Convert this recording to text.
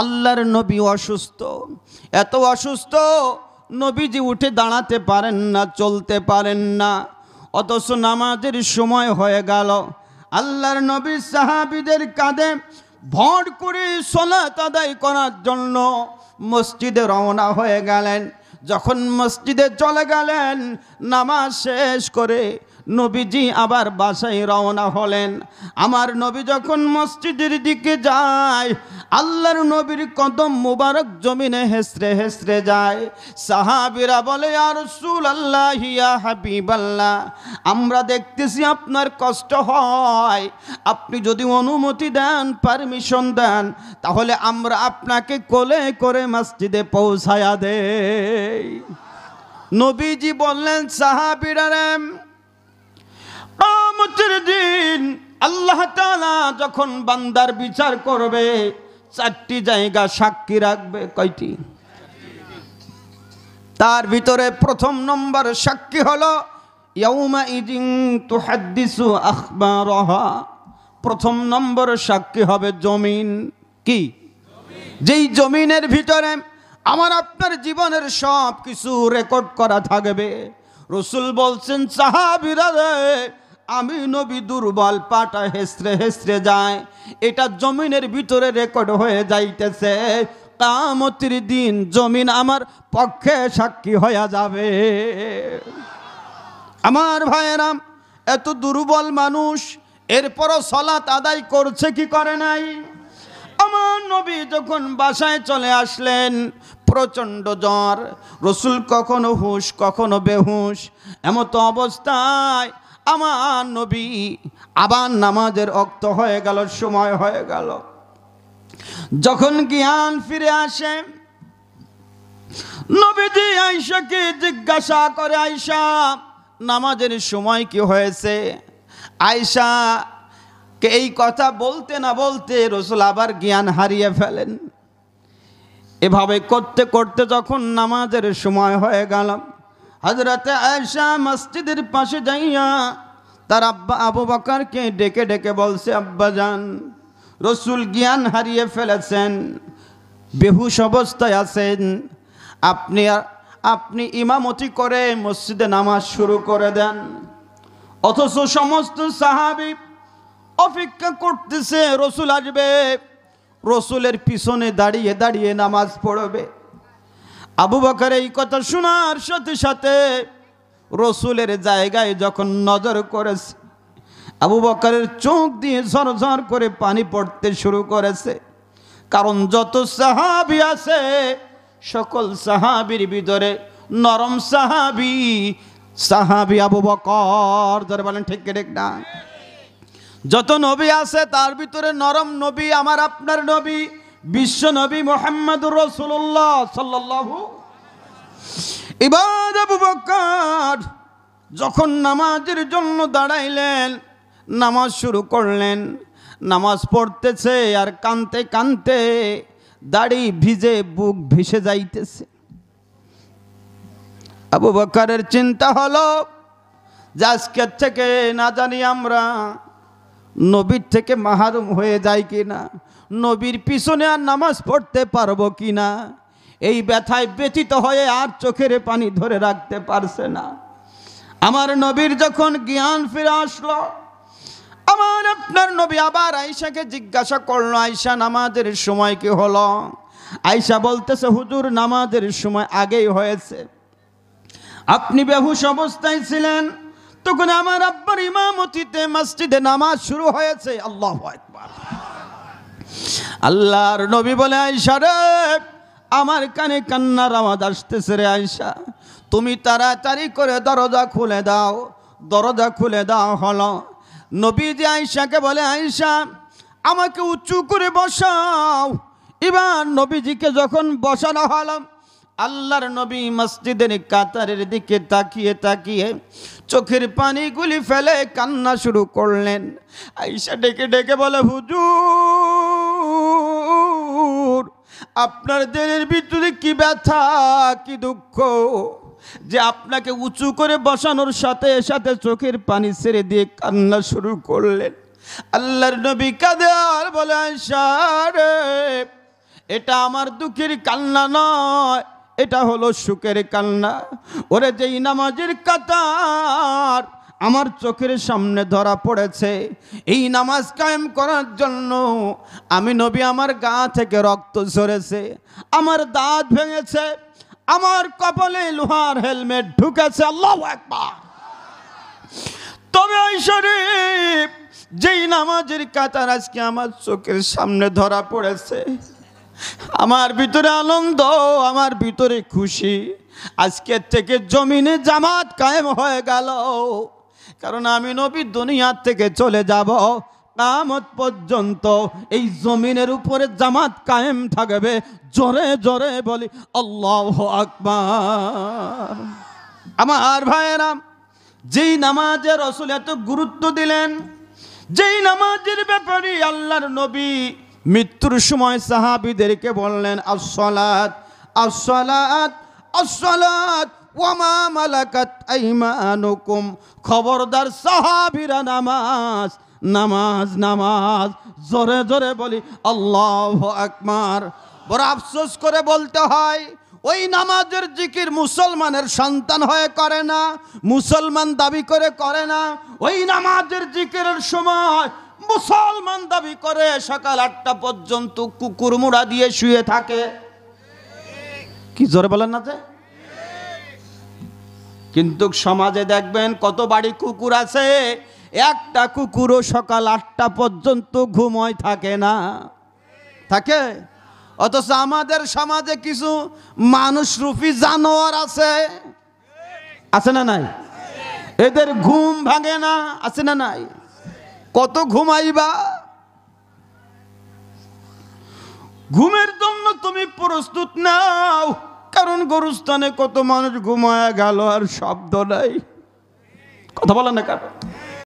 আল্লাহর নবী অসুস্থ এত অসুস্থ নবীজি উঠে দাঁড়াতে পারেন না চলতে পারেন না অথচ নামাজের সময় হয়ে গেল আল্লাহর নবী সাহাবিদের কাঁধে ভর করে সোলাত আদায় করার জন্য মসজিদে রওনা হয়ে গেলেন যখন মসজিদে চলে গেলেন নামাজ শেষ করে নবীজি আবার বাসায় রওনা হলেন আমার নবী যখন মসজিদের দিকে যায় আল্লাহর নবীর কদম মুবারক জমিনে হেসরে হেসরে যায় সাহাবিরা বলে আর সুল আল্লাহ হিয়া হাবিব আল্লাহ আমরা দেখতেছি আপনার কষ্ট হয় আপনি যদি অনুমতি দেন পারমিশন দেন তাহলে আমরা আপনাকে কোলে করে মসজিদে পৌঁছায়া দেই নবীজি বললেন রাম তালা যখন বান্দার বিচার করবে চারটি জায়গা সাক্ষী রাখবে কয়টি তার ভিতরে প্রথম নম্বর সাক্ষী হল প্রথম নম্বর সাক্ষী হবে জমিন কি যেই জমিনের ভিতরে আমার আপনার জীবনের সব কিছু রেকর্ড করা থাকবে রসুল বলছেন সাহাবিরা আমি নবী দুর্বল পাটা হেসরে হেসরে যায় এটা জমিনের ভিতরে রেকর্ড হয়ে যাইতেছে কামতির দিন জমিন আমার পক্ষে সাক্ষী হয়ে যাবে আমার ভাইয়েরাম এত দুর্বল মানুষ এরপরও সলাত আদায় করছে কি করে নাই আমার নবী যখন বাসায় চলে আসলেন প্রচণ্ড জ্বর রসুল কখনো হুঁশ কখনো বেহুশ এমতো অবস্থায় আমার নবী আবার নামাজের অক্ত হয়ে গেল সময় হয়ে গেল যখন জ্ঞান ফিরে আসে নবীজি আইসাকে জিজ্ঞাসা করে আইসা নামাজের সময় কি হয়েছে আইসা কে এই কথা বলতে না বলতে রসুল আবার জ্ঞান হারিয়ে ফেলেন এভাবে করতে করতে যখন নামাজের সময় হয়ে গেলাম হজরতে আয়সা মসজিদের পাশে যাইয়া তার আব্বা আবু বকারকে ডেকে ডেকে বলছে আব্বা যান রসুল জ্ঞান হারিয়ে ফেলেছেন বেহুশ অবস্থায় আছেন আপনি আপনি ইমামতি করে মসজিদে নামাজ শুরু করে দেন অথচ সমস্ত সাহাবি অপেক্ষা করতেছে রসুল আসবে রসুলের পিছনে দাঁড়িয়ে দাঁড়িয়ে নামাজ পড়বে আবু বকার এই কথা শোনার সাথে সাথে রসুলের জায়গায় যখন নজর করেছে আবু বকরের চোখ দিয়ে ঝরঝর করে পানি পড়তে শুরু করেছে কারণ যত সাহাবি আছে সকল সাহাবির ভিতরে নরম সাহাবি সাহাবি আবু বকর ধরে বলেন ঠিক ঠিক না যত নবী আছে তার ভিতরে নরম নবী আমার আপনার নবী বিশ্ব নবী মোহাম্মদুর রসুল্লাহ সাল্লাহ ইবাদ আবু বকর যখন নামাজের জন্য দাঁড়াইলেন নামাজ শুরু করলেন নামাজ পড়তেছে আর কানতে কানতে দাড়ি ভিজে বুক ভিসে যাইতেছে আবু বকরের চিন্তা হলো যে আজকের থেকে না জানি আমরা নবীর থেকে মাহারুম হয়ে যাই কিনা নবীর পিছনে আর নামাজ পড়তে পারবো কিনা এই ব্যথায় ব্যথিত হয়ে আর চোখের পানি ধরে রাখতে পারছে না আমার নবীর যখন জ্ঞান ফিরে আসলো আমার আপনার নবী আবার আয়সাকে জিজ্ঞাসা করলো আয়সা নামাজের সময় কি হলো আয়সা বলতেছে হুজুর নামাজের সময় আগেই হয়েছে আপনি বেহু অবস্থায় ছিলেন তখন আমার আব্বার ইমামতিতে মসজিদে নামাজ শুরু হয়েছে আল্লাহ একবার আল্লাহর নবী বলে আয়সা রে আমার কানে কান্নার আওয়াজ আসতেছে রে আয়সা তুমি তাড়াতাড়ি করে দরজা খুলে দাও দরজা খুলে দাও হলো নবীজি আয়সাকে বলে আয়সা আমাকে উঁচু করে বসাও এবার নবীজিকে যখন বসানো হল আল্লাহর নবী মসজিদের কাতারের দিকে তাকিয়ে তাকিয়ে চোখের পানিগুলি ফেলে কান্না শুরু করলেন আইসা ডেকে ডেকে বলে হুজুর আপনার দেহের ভিতরে কি ব্যথা কি দুঃখ যে আপনাকে উঁচু করে বসানোর সাথে সাথে চোখের পানি ছেড়ে দিয়ে কান্না শুরু করলেন আল্লাহর নবী কাঁদে আর বলে এটা আমার দুঃখের কান্না নয় এটা হলো সুখের কান্না ওরে যেই নামাজের কাতার আমার চোখের সামনে ধরা পড়েছে এই নামাজ কায়েম করার জন্য আমি নবী আমার গা থেকে রক্ত ঝরেছে আমার দাঁত ভেঙেছে আমার কপালে লোহার হেলমেট ঢুকেছে আল্লাহ একবার তবে শরীফ যেই নামাজের কাতার আজকে আমার চোখের সামনে ধরা পড়েছে আমার ভিতরে আনন্দ আমার ভিতরে খুশি আজকের থেকে জমিনে জামাত কায়েম হয়ে গেল কারণ আমি নবী দুনিয়ার থেকে চলে যাব কামত পর্যন্ত এই জমিনের উপরে জামাত কায়েম থাকবে জোরে জোরে বলি আল্লাহ আকবার আমার ভাইয়েরা যেই নামাজের রসুল এত গুরুত্ব দিলেন যেই নামাজের ব্যাপারে আল্লাহর নবী মৃত্যুর সময় সাহাবিদেরকে বললেন আসলাত আসলাত আসলাত ওয়ামা মালাকাত আইমানুকুম খবরদার সাহাবিরা নামাজ নামাজ নামাজ জোরে জোরে বলি আল্লাহ আকমার বড় আফসোস করে বলতে হয় ওই নামাজের জিকির মুসলমানের সন্তান হয়ে করে না মুসলমান দাবি করে করে না ওই নামাজের জিকিরের সময় মুসলমান দাবি করে সকাল আটটা পর্যন্ত কুকুর মুড়া দিয়ে শুয়ে থাকে কি জোরে বলেন না যে কিন্তু সমাজে দেখবেন কত বাড়ি কুকুর আছে একটা কুকুরও সকাল আটটা পর্যন্ত ঘুমোয় থাকে না থাকে অথচ আমাদের সমাজে কিছু মানুষরূপী জানোয়ার আছে আছে না নাই এদের ঘুম ভাঙে না আছে না নাই কত ঘুমাইবা ঘুমের জন্য তুমি প্রস্তুত নাও কারণ গরুস্থানে কত মানুষ ঘুমায় গেল আর শব্দ নাই কথা বলেন না কারণ